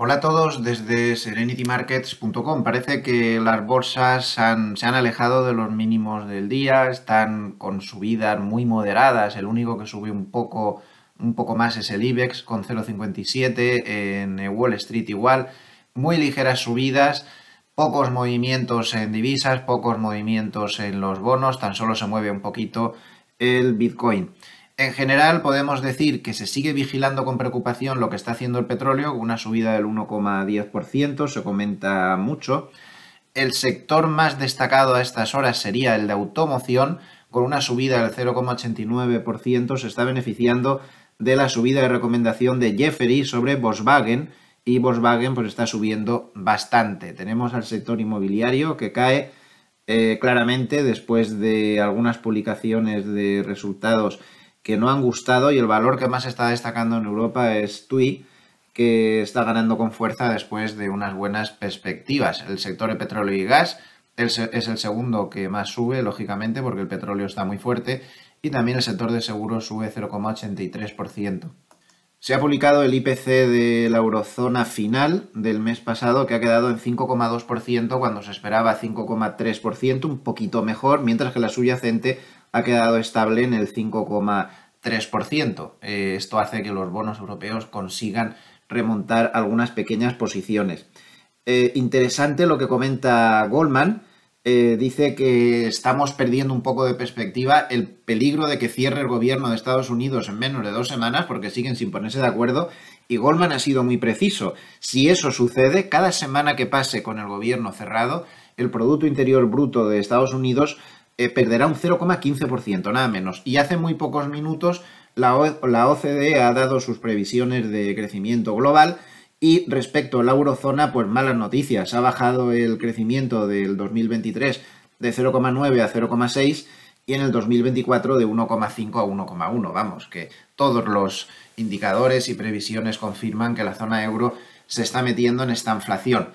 Hola a todos desde serenitymarkets.com. Parece que las bolsas se han alejado de los mínimos del día, están con subidas muy moderadas. El único que sube un poco, un poco más es el IBEX con 0,57, en eh, Wall Street igual. Muy ligeras subidas, pocos movimientos en divisas, pocos movimientos en los bonos, tan solo se mueve un poquito el Bitcoin. En general, podemos decir que se sigue vigilando con preocupación lo que está haciendo el petróleo, con una subida del 1,10%, se comenta mucho. El sector más destacado a estas horas sería el de automoción, con una subida del 0,89%, se está beneficiando de la subida de recomendación de Jeffery sobre Volkswagen y Volkswagen pues está subiendo bastante. Tenemos al sector inmobiliario que cae eh, claramente después de algunas publicaciones de resultados que no han gustado y el valor que más está destacando en Europa es TUI, que está ganando con fuerza después de unas buenas perspectivas. El sector de petróleo y gas es el segundo que más sube, lógicamente, porque el petróleo está muy fuerte, y también el sector de seguros sube 0,83%. Se ha publicado el IPC de la eurozona final del mes pasado, que ha quedado en 5,2% cuando se esperaba 5,3%, un poquito mejor, mientras que la subyacente ha quedado estable en el 5,3%. Eh, esto hace que los bonos europeos consigan remontar algunas pequeñas posiciones. Eh, interesante lo que comenta Goldman, eh, dice que estamos perdiendo un poco de perspectiva el peligro de que cierre el gobierno de Estados Unidos en menos de dos semanas porque siguen sin ponerse de acuerdo y Goldman ha sido muy preciso. Si eso sucede, cada semana que pase con el gobierno cerrado, el Producto Interior Bruto de Estados Unidos eh, perderá un 0,15%, nada menos. Y hace muy pocos minutos la, la OCDE ha dado sus previsiones de crecimiento global y respecto a la eurozona, pues malas noticias. Ha bajado el crecimiento del 2023 de 0,9 a 0,6 y en el 2024 de 1,5 a 1,1. Vamos, que todos los indicadores y previsiones confirman que la zona euro se está metiendo en esta inflación.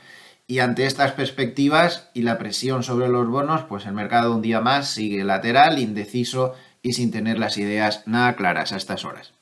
Y ante estas perspectivas y la presión sobre los bonos, pues el mercado un día más sigue lateral, indeciso y sin tener las ideas nada claras a estas horas.